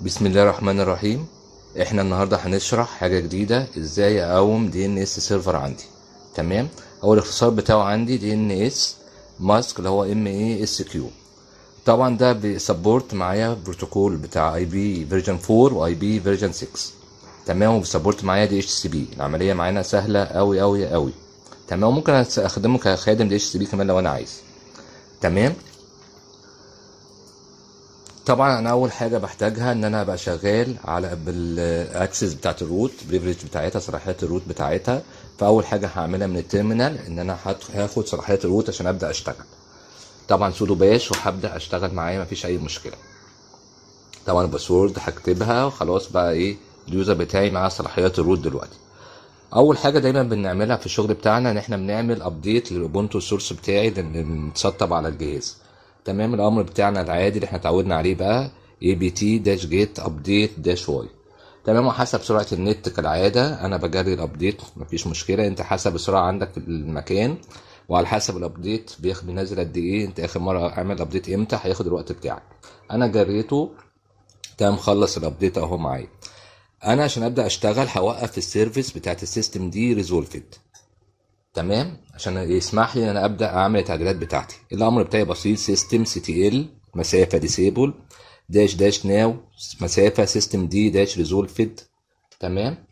بسم الله الرحمن الرحيم احنا النهارده هنشرح حاجه جديده ازاي اقوم دي ان اس سيرفر عندي تمام هو الاختصار بتاعه عندي دي ان اس ماسك اللي هو ام اي اس كيو طبعا ده بيسبورت معايا بروتوكول بتاع اي بي فيرجن 4 واي بي فيرجن 6 تمام وبيسبورت معايا دي اتش سي بي العمليه معانا سهله قوي قوي قوي تمام وممكن استخدمه كخادم لاتش تي بي كمان لو انا عايز تمام طبعا انا اول حاجه بحتاجها ان انا ابقى شغال على بالاكسس بتاعت الروت بريفريج بتاعتها صلاحيات الروت بتاعتها فاول حاجه هعملها من التيرمينال ان انا هاخد صلاحيات الروت عشان ابدا اشتغل طبعا سودو باش وهبدا اشتغل معايا مفيش اي مشكله طبعا الباسورد هكتبها وخلاص بقى ايه اليوزر بتاعي معاه صلاحيات الروت دلوقتي اول حاجه دايما بنعملها في الشغل بتاعنا ان احنا بنعمل ابديت للاوبونتو سورس بتاعي لان متسطب على الجهاز تمام الامر بتاعنا العادي اللي احنا اتعودنا عليه بقى اي بي تي داش جيت ابديت داش واي تمام وحسب سرعه النت كالعاده انا بجري الابديت مفيش مشكله انت حسب السرعه عندك في المكان وعلى حسب الابديت بياخد نازل قد ايه انت اخر مره عمل ابديت امتى هياخد الوقت بتاعك انا جريته تمام خلص الابديت اهو معايا انا عشان ابدا اشتغل هوقف السيرفيس بتاعت السيستم دي ريزولفد تمام عشان يسمح لي ان انا ابدا اعمل التعديلات بتاعتي الامر بتاعي بسيط سيستم سي تي ال مسافه ديسيبل داش داش ناو مسافه سيستم دي داش ريزولفد تمام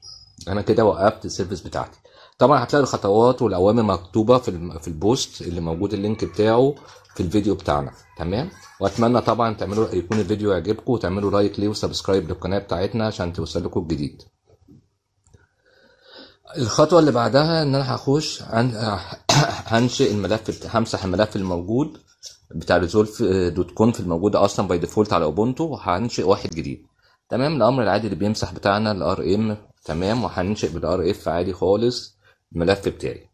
انا كده وقفت السيرفيس بتاعتي طبعا هتلاقي الخطوات والاوامر مكتوبه في في البوست اللي موجود اللينك بتاعه في الفيديو بتاعنا تمام واتمنى طبعا تعملوا يكون الفيديو يعجبكم وتعملوا لايك ليه وسبسكرايب للقناه بتاعتنا عشان توصلكم الجديد الخطوه اللي بعدها ان انا هخش هنشئ الملف همسح الملف الموجود بتاع ريزولف دوت كون في الموجود اصلا باي ديفولت على اوبونتو وهنشئ واحد جديد تمام الامر العادي اللي بيمسح بتاعنا الار ام تمام وهننشئ بالار اف عادي خالص الملف بتاعي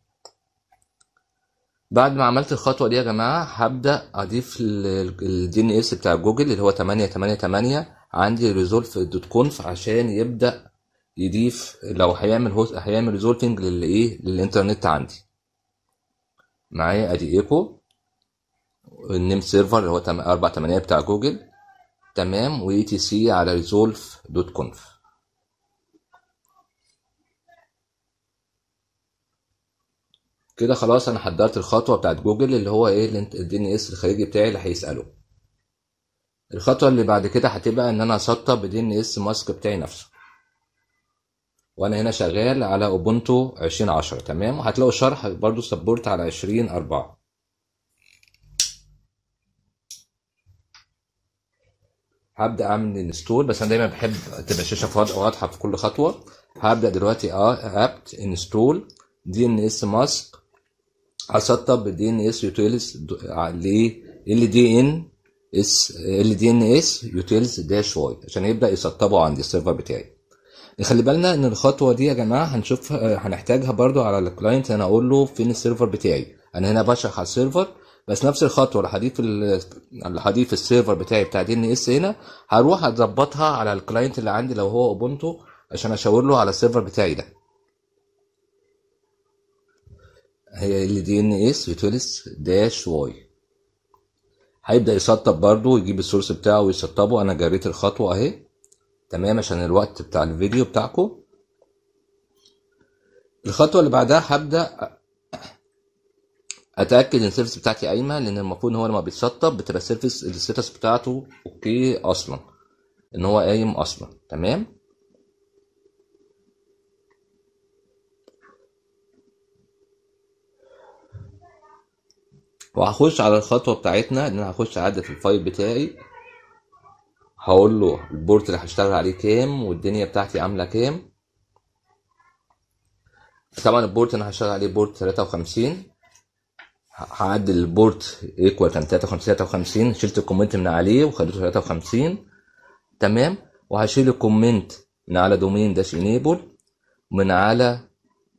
بعد ما عملت الخطوه دي يا جماعه هبدا اضيف الدي ان اس بتاع جوجل اللي هو 888 عندي ريزولف دوت كونف عشان يبدا يضيف لو هيعمل هوست هيعمل ريزولفنج للايه للانترنت عندي معايا ادي ايكو النيم سيرفر اللي هو 48 بتاع جوجل تمام و اي تي سي على ريزولف دوت كونف كده خلاص انا حضرت الخطوه بتاعت جوجل اللي هو ايه الدي ان اس الخارجي بتاعي اللي هيساله الخطوه اللي بعد كده هتبقى ان انا اسطب الدي ان اس ماسك بتاعي نفسه وانا هنا شغال على اوبونتو 2010 تمام وهتلاقوا شرح برضو سبورت على 20 4 هبدا اعمل انستول بس انا دايما بحب تبقى الشاشه واضحه في كل خطوه هبدا دلوقتي اه ابت انستول دي ان اس ماسك هسطب الدي ان اس يوتيلز آه، ل ال دي ان اس ال دي ان اس يوتيلز داش واي عشان يبدا يسطبه عند السيرفر بتاعي نخلي بالنا ان الخطوه دي يا جماعه هنشوف آه، هنحتاجها برضو على الكلاينت انا اقول له فين السيرفر بتاعي انا هنا بشرح على السيرفر بس نفس الخطوه اللي هضيف اللي هضيف السيرفر بتاعي بتاع دي ان اس هنا هروح اظبطها على الكلاينت اللي عندي لو هو اوبونتو عشان اشاور له على السيرفر بتاعي ده هي ال دي ان اس فيتوليس داش واي هيبدا يسطب برضو يجيب السورس بتاعه ويسطبه انا جريت الخطوه اهي تمام عشان الوقت بتاع الفيديو بتاعكم الخطوه اللي بعدها هبدا اتاكد ان السيرفس بتاعتي قايمه لان المفروض ان هو لما بيتسطب بتبقى السيرفس الستاتس بتاعته اوكي اصلا ان هو قايم اصلا تمام وهخش على الخطوه بتاعتنا ان انا هخش اعدل في الفايل بتاعي هقول له البورت اللي هشتغل عليه كام والدنيا بتاعتي عامله كام طبعا البورت انا هشتغل عليه بورت 53 هعدل البورت ايكوال كان 53 53 شلت الكومنت من عليه وخليته 53 تمام وهشيل الكومنت من على دومين داش انيبل من على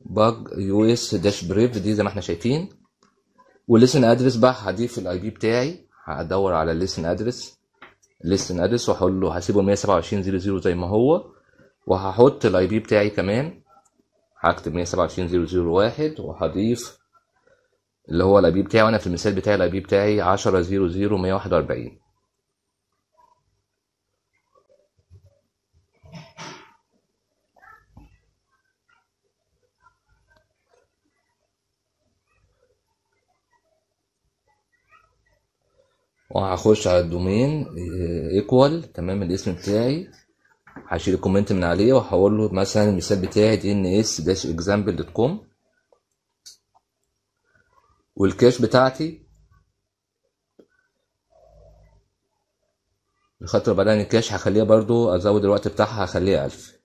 باج يو اس داش بريف دي زي ما احنا شايفين والليسن ادرس بقى هجيب في الاي بي بتاعي هدور على الليسن ادرس الليسن ادرس واحول له هسيبه 12700 زي ما هو وهحط الاي بي بتاعي كمان هكتب 127001 وهضيف اللي هو الاي بي بتاعي وانا في المثال بتاعي الاي بي بتاعي 1000141 وهخش على الدومين ايكوال آه، تمام الاسم بتاعي هشيل الكومنت من عليه وهقول له مثلا المثال بتاعي دي ان اس داش اكزامبل دوت كوم والكاش بتاعتي الخطوة بعدين الكاش هخليها برضو ازود الوقت بتاعها هخليها 1000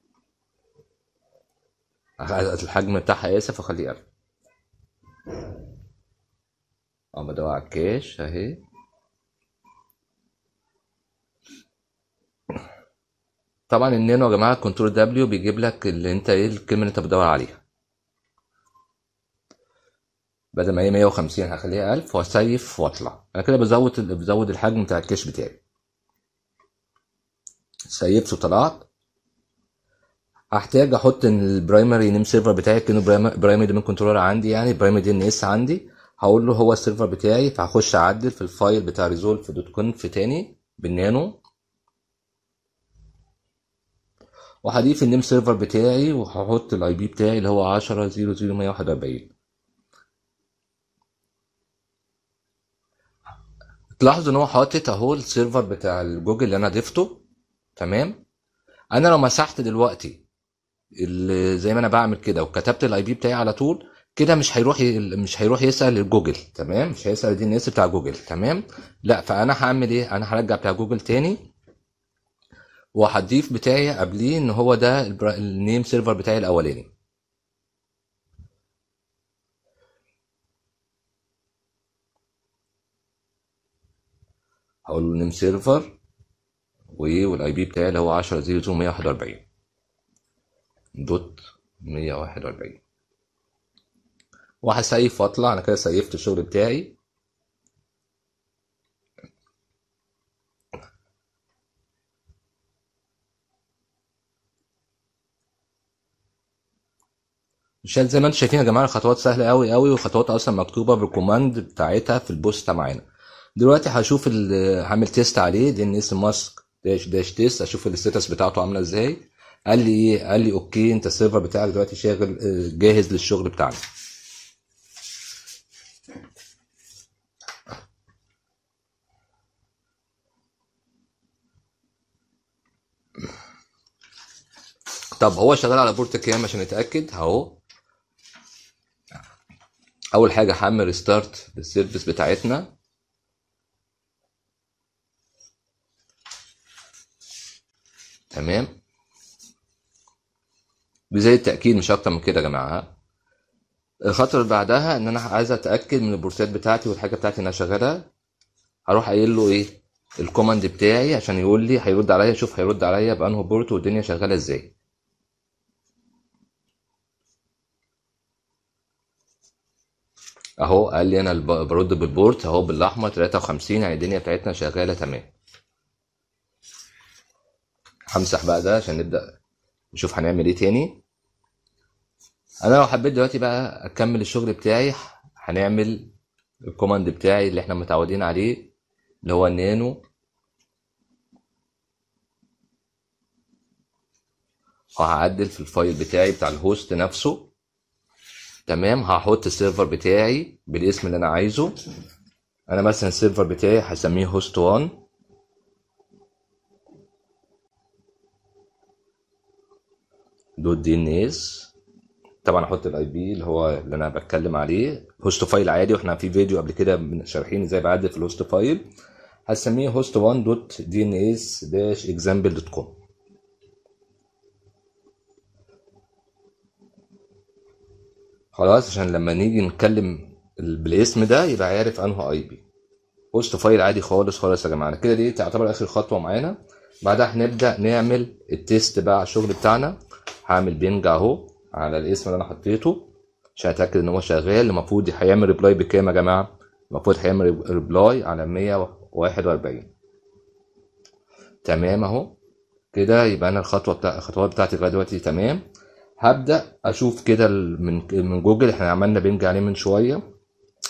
الحجم بتاعها اسف هخليها 1000 اه بدور على الكاش اهي طبعا النانو يا جماعه كنترول دبليو بيجيب لك اللي انت ايه الكلمه اللي انت بتدور عليها بدل ما هي 150 هخليها 1000 واسيف واطلع انا كده بزود بزود الحجم بتاع الكاش بتاعي سيفت وطلعت هحتاج احط البرايمري نيم سيرفر بتاعي كانه برايمري من كنترولر عندي يعني برايمري دي ان اس عندي هقول له هو السيرفر بتاعي فهخش اعدل في الفايل بتاع ريزولف دوت كونف تاني بالنانو وهضيف النيم سيرفر بتاعي وهحط الاي بي بتاعي اللي هو 10 0 0 141 تلاحظوا ان هو حاطط اهو السيرفر بتاع الجوجل اللي انا ضفته تمام انا لو مسحت دلوقتي زي ما انا بعمل كده وكتبت الاي بي بتاعي على طول كده مش هيروح مش هيروح يسال الجوجل تمام مش هيسال دي الناس بتاع جوجل تمام لا فانا هعمل ايه انا هرجع بتاع جوجل تاني وهضيف بتاعي قبليه ان هو ده النيم سيرفر بتاعي الاولاني هقول له نيم سيرفر والاي بي بتاعي اللي هو 10 0 زيرو 141 دوت 141 وهسيف واطلع انا كده سيفت الشغل بتاعي شال زي ما انتم شايفين يا جماعه الخطوات سهله قوي قوي وخطوات اصلا مكتوبه بالكوماند بتاعتها في البوست معانا دلوقتي هشوف هعمل تيست عليه دي ان اس ماسك داش داش تيست اشوف الستاتس بتاعته عامله ازاي قال لي ايه قال لي اوكي انت السيرفر بتاعك دلوقتي شاغل آه، جاهز للشغل بتاعنا طب هو شغال على بورت كام عشان نتاكد اهو اول حاجه هعمل ريستارت للسيرفيس بتاعتنا تمام بزي التاكيد مش اكتر من كده يا جماعه الخطوه اللي بعدها ان انا عايز اتاكد من البورتات بتاعتي والحاجه بتاعتي انها شغاله هروح قايل له ايه الكوماند بتاعي عشان يقول لي هيرد عليا شوف هيرد عليا بانه بورت والدنيا شغاله ازاي اهو قال لي انا برد بالبورت اهو بالاحمر 53 يعني الدنيا بتاعتنا شغاله تمام همسح بقى ده عشان نبدا نشوف هنعمل ايه تاني انا لو حبيت دلوقتي بقى اكمل الشغل بتاعي هنعمل الكوماند بتاعي اللي احنا متعودين عليه اللي هو النانو وهعدل في الفايل بتاعي بتاع الهوست نفسه تمام هحط السيرفر بتاعي بالاسم اللي انا عايزه انا مثلا السيرفر بتاعي هسميه هوست 1 دوت دي ان اس طبعا احط الاي بي اللي هو اللي انا بتكلم عليه هوست فايل عادي واحنا في فيديو قبل كده شارحين ازاي بعدل في الهوست فايل هسميه اكزامبل 1dns examplecom خلاص عشان لما نيجي نتكلم بالاسم ده يبقى عارف انه اي بي بوست فايل عادي خالص خالص يا جماعه كده دي تعتبر اخر خطوه معانا بعدها هنبدا نعمل التيست بقى على الشغل بتاعنا هعمل بينج اهو على الاسم اللي انا حطيته عشان اتاكد ان هو شغال المفروض هيعمل ريبلاي بكام يا جماعه المفروض هيعمل ريبلاي على 141 تمام اهو كده يبقى انا الخطوه بتاع الخطوات بتاعتي لغايه دلوقتي تمام هبدا اشوف كده من من جوجل احنا عملنا بنج عليه من شويه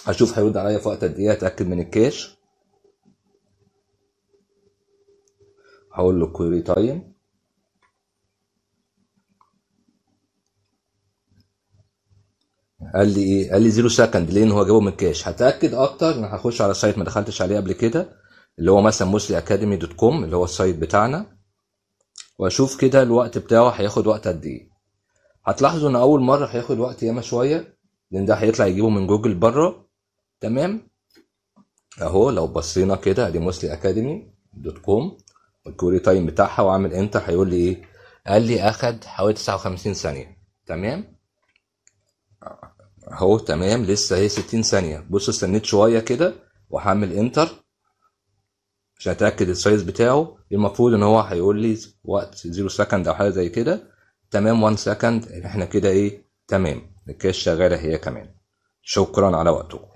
اشوف هيرد عليا في وقت قد ايه اتاكد من الكاش هقول له كويري تايم قال لي ايه قال لي زيرو سكند لان هو جابه من الكاش هتاكد اكتر انا هخش على سايت ما دخلتش عليه قبل كده اللي هو مثلا موسلي اكاديمي دوت كوم اللي هو السايت بتاعنا واشوف كده الوقت بتاعه هياخد وقت قد ايه هتلاحظوا ان اول مره هياخد وقت ياما شويه لان ده هيطلع يجيبه من جوجل بره تمام اهو لو بصينا كده ادي موسلي اكاديمي دوت كوم الكوري تايم بتاعها واعمل انتر هيقول لي ايه قال لي اخد حوالي 59 ثانيه تمام اهو تمام لسه هي 60 ثانيه بص استنيت شويه كده وهعمل انتر عشان اتاكد السايز بتاعه المفروض ان هو هيقول لي وقت 0 سكند او حاجه زي كده تمام وان سكند احنا كده ايه تمام الكاش شغاله هي كمان شكرا على وقتكم